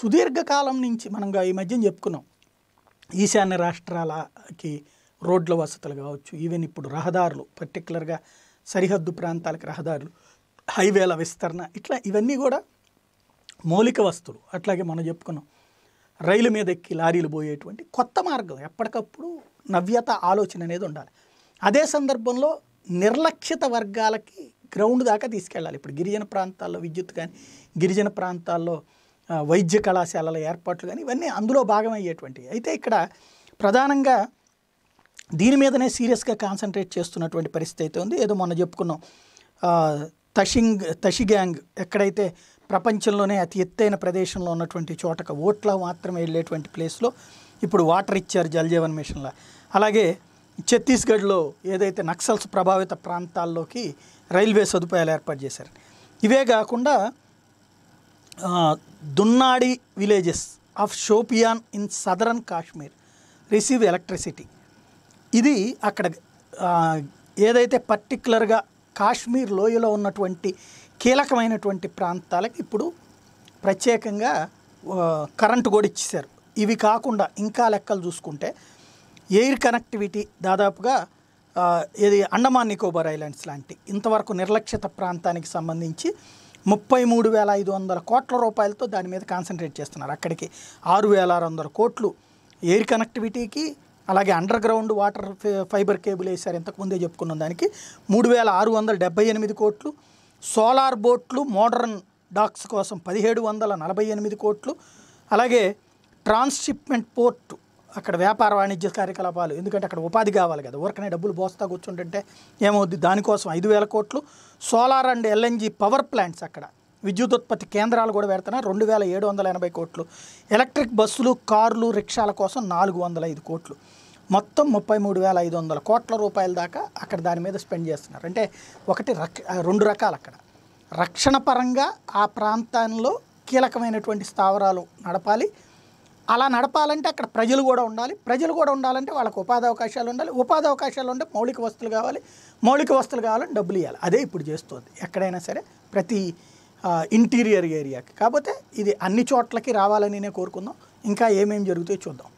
సుదీర్ఘకాలం నుంచి మనం ఈ మధ్యన చెప్పుకున్నాం ఈశాన్య రాష్ట్రాలకి రోడ్ల వసతులు కావచ్చు ఈవెన్ ఇప్పుడు రహదారులు పర్టికులర్గా సరిహద్దు ప్రాంతాలకు రహదారులు హైవేల విస్తరణ ఇట్లా ఇవన్నీ కూడా మౌలిక వస్తువులు అట్లాగే మనం చెప్పుకున్నాం రైలు మీద ఎక్కి లారీలు పోయేటువంటి కొత్త మార్గం ఎప్పటికప్పుడు నవ్యత ఆలోచన అనేది ఉండాలి అదే సందర్భంలో నిర్లక్షిత వర్గాలకి గ్రౌండ్ దాకా తీసుకెళ్ళాలి ఇప్పుడు గిరిజన ప్రాంతాల్లో విద్యుత్ కానీ గిరిజన ప్రాంతాల్లో వైద్య కళాశాలల ఏర్పాట్లు కానీ ఇవన్నీ అందులో భాగమయ్యేటువంటివి అయితే ఇక్కడ ప్రధానంగా దీని మీదనే సీరియస్గా కాన్సన్ట్రేట్ చేస్తున్నటువంటి పరిస్థితి అయితే ఉంది ఏదో మొన్న చెప్పుకున్నాం తషింగ్ తషిగ్యాంగ్ ఎక్కడైతే ప్రపంచంలోనే అతి ఎత్తైన ప్రదేశంలో ఉన్నటువంటి చోటక ఓట్ల మాత్రమే వెళ్ళేటువంటి ప్లేస్లో ఇప్పుడు వాటర్ ఇచ్చారు జల్జీవన్ మిషన్లో అలాగే ఛత్తీస్గఢ్లో ఏదైతే నక్సల్స్ ప్రభావిత ప్రాంతాల్లోకి రైల్వే సదుపాయాలు ఏర్పాటు చేశారు ఇవే కాకుండా దున్నాడి villages of Shopian in southern Kashmir receive electricity ఇది అక్కడ ఏదైతే పర్టికులర్గా కాశ్మీర్ లోయలో ఉన్నటువంటి కీలకమైనటువంటి ప్రాంతాలకు ఇప్పుడు ప్రత్యేకంగా కరెంటు కూడా ఇచ్చేశారు ఇవి కాకుండా ఇంకా లెక్కలు చూసుకుంటే ఎయిర్ కనెక్టివిటీ దాదాపుగా ఇది అండమాన్ నికోబార్ ఐలాండ్స్ లాంటి ఇంతవరకు నిర్లక్ష్యత ప్రాంతానికి సంబంధించి ముప్పై మూడు వేల ఐదు వందల కోట్ల రూపాయలతో దాని మీద కాన్సన్ట్రేట్ చేస్తున్నారు అక్కడికి ఆరు వేల ఆరు వందల కోట్లు ఎయిర్ కనెక్టివిటీకి అలాగే underground water fibre cable వేశారు ఇంతకుముందే చెప్పుకున్న దానికి మూడు వేల ఆరు వందల డెబ్బై ఎనిమిది కోట్లు సోలార్ బోట్లు మోడర్న్ డాక్స్ కోసం పదిహేడు వందల నలభై ఎనిమిది కోట్లు అలాగే ట్రాన్స్షిప్మెంట్ పోర్టు అక్కడ వ్యాపార వాణిజ్య కార్యకలాపాలు ఎందుకంటే అక్కడ ఉపాధి కావాలి కదా ఊరికనే డబ్బులు బోస్తా కూర్చుంటుంటే ఏమవుద్ది దానికోసం ఐదు వేల కోట్లు solar and LNG power plants అక్కడ విద్యుత్ ఉత్పత్తి కేంద్రాలు కూడా పెడుతున్నారు రెండు వేల ఏడు వందల ఎనభై కోట్లు ఎలక్ట్రిక్ బస్సులు కార్లు రిక్షాల కోసం నాలుగు వందల ఐదు కోట్లు మొత్తం ముప్పై మూడు వేల ఐదు వందల కోట్ల రూపాయల దాకా అక్కడ దాని మీద స్పెండ్ చేస్తున్నారు అంటే ఒకటి రక్ రెండు రకాలు అక్కడ రక్షణ పరంగా ఆ ప్రాంతాల్లో కీలకమైనటువంటి స్థావరాలు నడపాలి అలా నడపాలంటే అక్కడ ప్రజలు కూడా ఉండాలి ప్రజలు కూడా ఉండాలంటే వాళ్ళకు ఉపాధి అవకాశాలు ఉండాలి ఉపాధి అవకాశాలు ఉంటే మౌలిక వస్తువులు కావాలి మౌలిక వస్తువులు కావాలని డబ్బులు ఇవ్వాలి అదే ఇప్పుడు చేస్తుంది ఎక్కడైనా సరే ప్రతి ఇంటీరియర్ ఏరియాకి కాకపోతే ఇది అన్ని చోట్లకి రావాలని నేనే కోరుకుందాం ఇంకా ఏమేమి జరుగుతాయో చూద్దాం